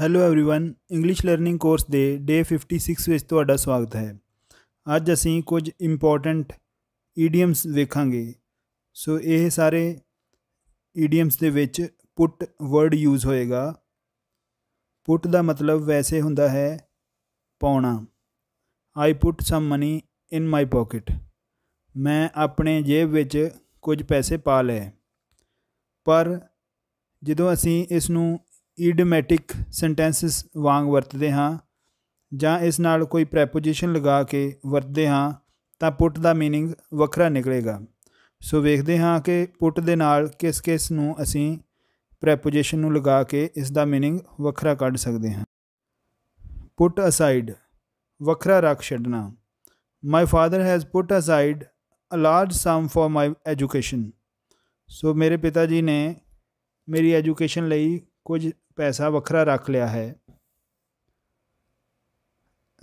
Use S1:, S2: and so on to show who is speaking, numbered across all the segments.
S1: hello everyone English learning course ਦੇ day 56 ਵਿੱਚ ਤੁਹਾਡਾ ਸਵਾਗਤ ਹੈ ਅੱਜ ਅਸੀਂ ਕੁਝ ਇੰਪੋਰਟੈਂਟ ਈਡੀਅਮਸ ਵੇਖਾਂਗੇ ਸੋ ਇਹ ਸਾਰੇ ਈਡੀਅਮਸ ਦੇ ਵਿੱਚ ਪੁੱਟ ਵਰਡ ਯੂਜ਼ ਹੋਏਗਾ ਪੁੱਟ ਦਾ ਮਤਲਬ ਵੈਸੇ ਹੁੰਦਾ ਹੈ ਪਾਉਣਾ ਆਈ ਪੁੱਟ ਸਮ ਮਨੀ ਇਨ ਮਾਈ ਪਾਕਟ ਮੈਂ ਆਪਣੇ ਜੇਬ ਵਿੱਚ ਕੁਝ ਪੈਸੇ ਪਾ ਲਏ ਪਰ ਜਦੋਂ ਅਸੀਂ ਇਸ ਨੂੰ ਈਡੀਮੈਟਿਕ ਸੈਂਟੈਂਸਸ ਵਾਂਗ ਵਰਤਦੇ ਹਾਂ ਜਾਂ ਇਸ ਨਾਲ ਕੋਈ ਪ੍ਰੈਪੋਜੀਸ਼ਨ ਲਗਾ ਕੇ ਵਰਤਦੇ ਹਾਂ ਤਾਂ ਪੁੱਟ ਦਾ मीनिंग ਵੱਖਰਾ ਨਿਕਲੇਗਾ ਸੋ ਵੇਖਦੇ ਹਾਂ ਕਿ ਪੁੱਟ ਦੇ ਨਾਲ ਕਿਸ ਕਿਸ ਨੂੰ ਅਸੀਂ ਪ੍ਰੈਪੋਜੀਸ਼ਨ ਨੂੰ ਲਗਾ ਕੇ ਇਸ ਦਾ मीनिंग ਵੱਖਰਾ ਕੱਢ ਸਕਦੇ ਹਾਂ ਪੁੱਟ ਅਸਾਈਡ ਵੱਖਰਾ ਰੱਖ ਛੱਡਣਾ my father has put aside a large sum for my education so ਮੇਰੇ ਪਿਤਾ ਜੀ ਨੇ ਮੇਰੀ ਐਜੂਕੇਸ਼ਨ ਲਈ ਕੁਝ ਪੈਸਾ ਵੱਖਰਾ ਰੱਖ ਲਿਆ ਹੈ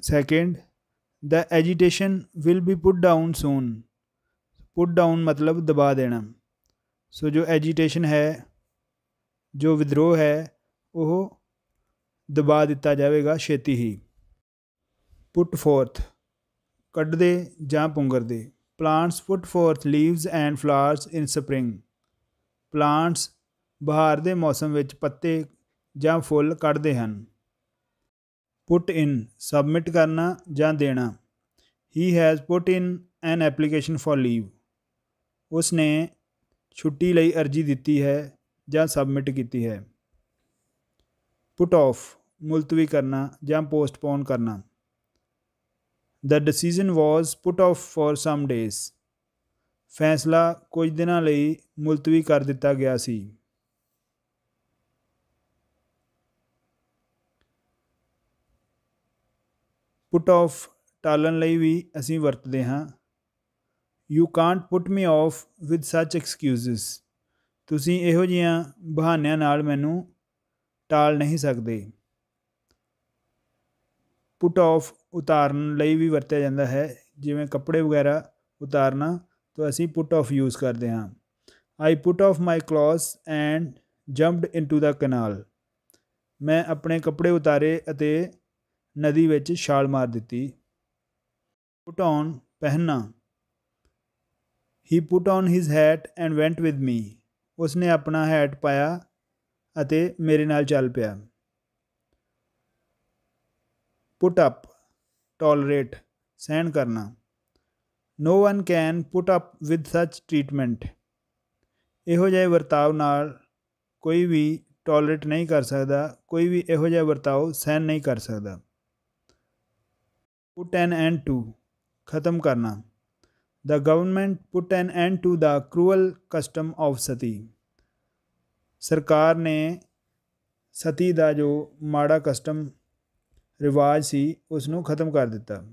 S1: second the agitation will be put down soon put down ਮਤਲਬ ਦਬਾ ਦੇਣਾ ਸੋ ਜੋ ਐਜੀਟੇਸ਼ਨ ਹੈ ਜੋ ਵਿਦਰੋਹ ਹੈ ਉਹ ਦਬਾ ਦਿੱਤਾ ਜਾਵੇਗਾ ਛੇਤੀ ਹੀ ਪੁੱਟ ਫੋਰਥ ਕੱਢਦੇ ਜਾਂ ਪੁੰਗਰਦੇ plants put forth leaves and flowers in spring plants ਬਹਾਰ ਦੇ ਮੌਸਮ ਵਿੱਚ ਪੱਤੇ ਜਾਂ ਫੁੱਲ ਕੱਢਦੇ ਹਨ ਪੁੱਟ ਇਨ ਸਬਮਿਟ ਕਰਨਾ ਜਾਂ ਦੇਣਾ he has put in an application for leave ਉਸਨੇ ਛੁੱਟੀ ਲਈ ਅਰਜ਼ੀ ਦਿੱਤੀ ਹੈ ਜਾਂ ਸਬਮਿਟ ਕੀਤੀ ਹੈ ਪੁੱਟ ਆਫ ਮੁਲਤਵੀ ਕਰਨਾ ਜਾਂ ਪੋਸਟਪੋਨ ਕਰਨਾ the decision was put off for some days ਫੈਸਲਾ ਕੁਝ ਦਿਨਾਂ ਲਈ ਮੁਲਤਵੀ ਕਰ ਦਿੱਤਾ ਗਿਆ ਸੀ ਪੁੱਟ ਆਫ ਟਾਲਣ ਲਈ ਵੀ ਅਸੀਂ ਵਰਤਦੇ ਹਾਂ you can't put me off with such excuses ਤੁਸੀਂ ਇਹੋ ਜੀਆਂ ਬਹਾਨਿਆਂ ਨਾਲ ਮੈਨੂੰ ਟਾਲ ਨਹੀਂ ਸਕਦੇ ਪੁੱਟ ਆਫ ਉਤਾਰਨ ਲਈ ਵੀ ਵਰਤਿਆ ਜਾਂਦਾ ਹੈ ਜਿਵੇਂ ਕੱਪੜੇ ਵਗੈਰਾ ਉਤਾਰਨਾ ਤਾਂ ਅਸੀਂ ਪੁੱਟ ਆਫ ਯੂਜ਼ ਕਰਦੇ ਹਾਂ I put off my clothes and jumped into the canal ਮੈਂ ਆਪਣੇ ਕੱਪੜੇ ਉਤਾਰੇ ਅਤੇ ਨਦੀ ਵਿੱਚ ਛਾਲ ਮਾਰ ਦਿੱਤੀ ਪੁਟ ਔਨ ਪਹਿਨਣਾ he put on his hat and went with me ਉਸਨੇ ਆਪਣਾ ਹੈਟ ਪਾਇਆ ਅਤੇ ਮੇਰੇ ਨਾਲ ਚੱਲ ਪਿਆ ਪੁਟ ਅਪ ਟੋਲਰੇਟ ਸਹਿਣ ਕਰਨਾ no one can put up with such treatment ਇਹੋ ਜਿਹੇ ਵਰਤਾਵ ਨਾਲ ਕੋਈ ਵੀ ਟੋਲਰੇਟ ਨਹੀਂ ਕਰ ਸਕਦਾ ਕੋਈ ਵੀ ਇਹੋ ਜਿਹਾ ਵਰਤਾਓ ਸਹਿਣ ਨਹੀਂ ਕਰ ਸਕਦਾ put an end to khatam karna the government put an end to the cruel custom of sati sarkar ne sati da jo maada custom ਰਿਵਾਜ si usnu khatam kar ditta